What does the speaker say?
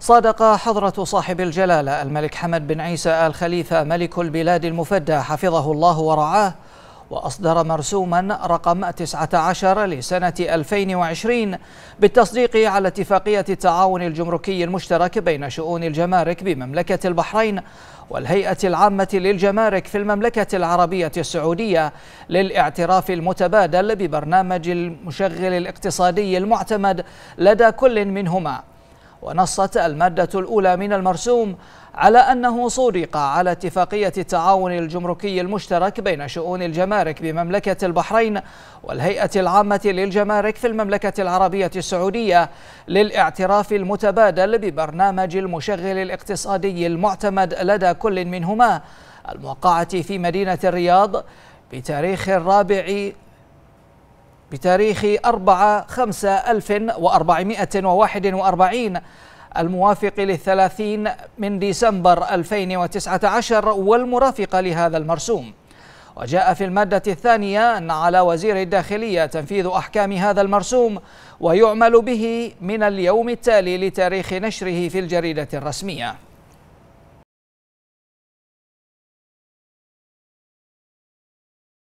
صادق حضرة صاحب الجلالة الملك حمد بن عيسى آل خليفة ملك البلاد المفدى حفظه الله ورعاه وأصدر مرسوما رقم 19 لسنة 2020 بالتصديق على اتفاقية التعاون الجمركي المشترك بين شؤون الجمارك بمملكة البحرين والهيئة العامة للجمارك في المملكة العربية السعودية للاعتراف المتبادل ببرنامج المشغل الاقتصادي المعتمد لدى كل منهما ونصت المادة الأولى من المرسوم على أنه صدق على اتفاقية التعاون الجمركي المشترك بين شؤون الجمارك بمملكة البحرين والهيئة العامة للجمارك في المملكة العربية السعودية للاعتراف المتبادل ببرنامج المشغل الاقتصادي المعتمد لدى كل منهما الموقعة في مدينة الرياض بتاريخ الرابع بتاريخ 4 5 1441 الموافق للثلاثين من ديسمبر 2019 والمرافق لهذا المرسوم وجاء في المادة الثانية أن على وزير الداخلية تنفيذ أحكام هذا المرسوم ويعمل به من اليوم التالي لتاريخ نشره في الجريدة الرسمية